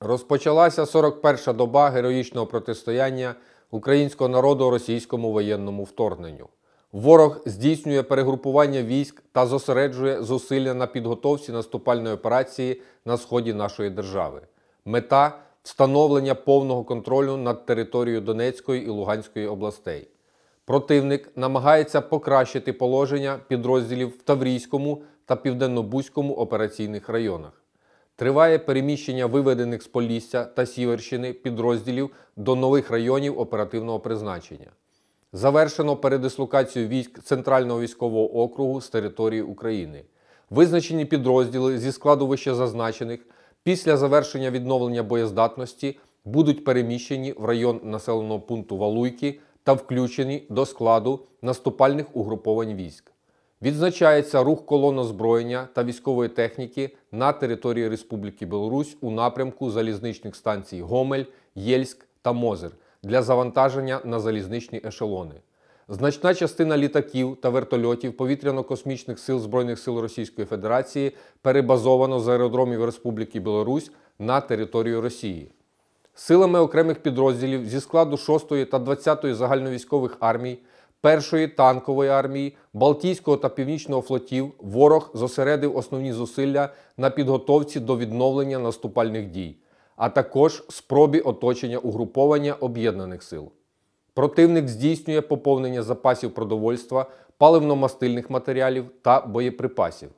Розпочалася 41-ша доба героїчного протистояння українського народу російському воєнному вторгненню. Ворог здійснює перегрупування військ та зосереджує зусилля на підготовці наступальної операції на сході нашої держави. Мета встановлення повного контролю над територією Донецької і Луганської областей. Противник намагається покращити положення підрозділів в Таврійському та Південнобузькому операційних районах. Триває переміщення виведених з Полісся та Сіверщини підрозділів до нових районів оперативного призначення. Завершено передислокацію військ Центрального військового округу з території України. Визначені підрозділи зі складу вищезазначених після завершення відновлення боєздатності будуть переміщені в район населеного пункту Валуйки та включені до складу наступальних угруповань військ. Відзначається рух колон озброєння та військової техніки на території Республіки Білорусь у напрямку залізничних станцій Гомель, Єльськ та Мозер для завантаження на залізничні ешелони. Значна частина літаків та вертольотів повітряно-космічних сил Збройних сил Російської Федерації перебазовано з аеродромів Республіки Білорусь на територію Росії. Силами окремих підрозділів зі складу 6-ї та 20-ї загальновійськових армій. Першої танкової армії, Балтійського та Північного флотів ворог зосередив основні зусилля на підготовці до відновлення наступальних дій, а також спробі оточення угруповання об'єднаних сил. Противник здійснює поповнення запасів продовольства, паливно-мастильних матеріалів та боєприпасів.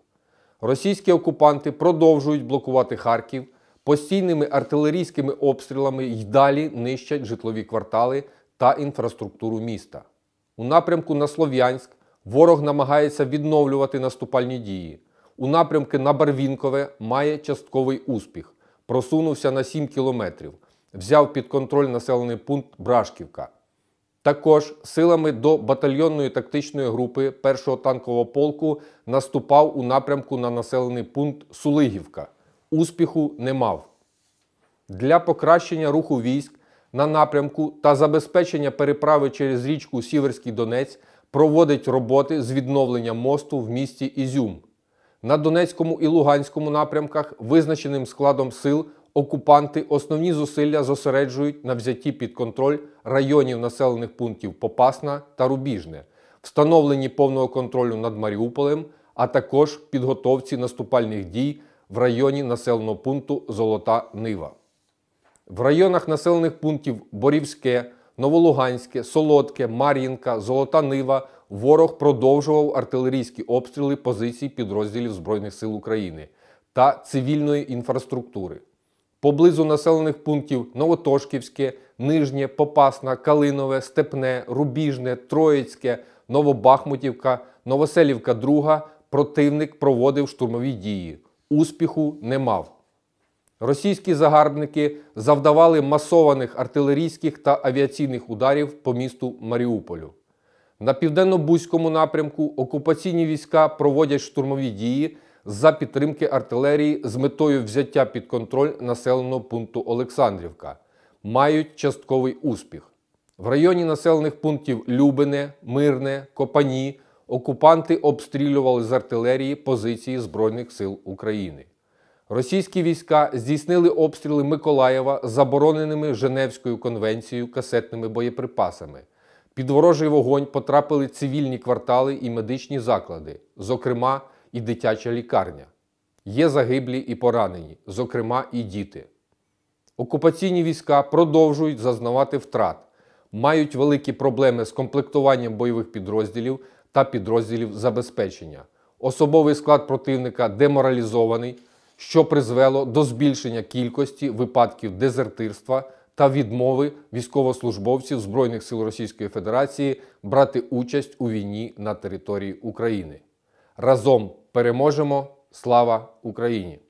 Російські окупанти продовжують блокувати Харків, постійними артилерійськими обстрілами й далі нищать житлові квартали та інфраструктуру міста. У напрямку на Слов'янськ ворог намагається відновлювати наступальні дії. У напрямки на Барвінкове має частковий успіх. Просунувся на 7 кілометрів, взяв під контроль населений пункт Брашківка. Також силами до батальйонної тактичної групи 1-го танкового полку наступав у напрямку на населений пункт Сулигівка. Успіху не мав. Для покращення руху військ на напрямку та забезпечення переправи через річку Сіверський Донець проводить роботи з відновлення мосту в місті Ізюм. На Донецькому і Луганському напрямках визначеним складом сил окупанти основні зусилля зосереджують на взятті під контроль районів населених пунктів Попасна та Рубіжне, встановленні повного контролю над Маріуполем, а також підготовці наступальних дій в районі населеного пункту Золота Нива. В районах населених пунктів Борівське, Новолуганське, Солодке, Мар'їнка, Золота Нива ворог продовжував артилерійські обстріли позицій підрозділів Збройних сил України та цивільної інфраструктури. Поблизу населених пунктів Новотошківське, Нижнє, Попасна, Калинове, Степне, Рубіжне, Троїцьке, Новобахмутівка, Новоселівка, 2 противник проводив штурмові дії. Успіху не мав. Російські загарбники завдавали масованих артилерійських та авіаційних ударів по місту Маріуполю. На південно-бузькому напрямку окупаційні війська проводять штурмові дії за підтримки артилерії з метою взяття під контроль населеного пункту Олександрівка. Мають частковий успіх. В районі населених пунктів Любине, Мирне, Копані окупанти обстрілювали з артилерії позиції Збройних сил України. Російські війська здійснили обстріли Миколаєва забороненими Женевською конвенцією касетними боєприпасами. Під ворожий вогонь потрапили цивільні квартали і медичні заклади, зокрема, і дитяча лікарня. Є загиблі і поранені, зокрема, і діти. Окупаційні війська продовжують зазнавати втрат, мають великі проблеми з комплектуванням бойових підрозділів та підрозділів забезпечення. Особовий склад противника деморалізований що призвело до збільшення кількості випадків дезертирства та відмови військовослужбовців Збройних сил Російської Федерації брати участь у війні на території України. Разом переможемо! Слава Україні!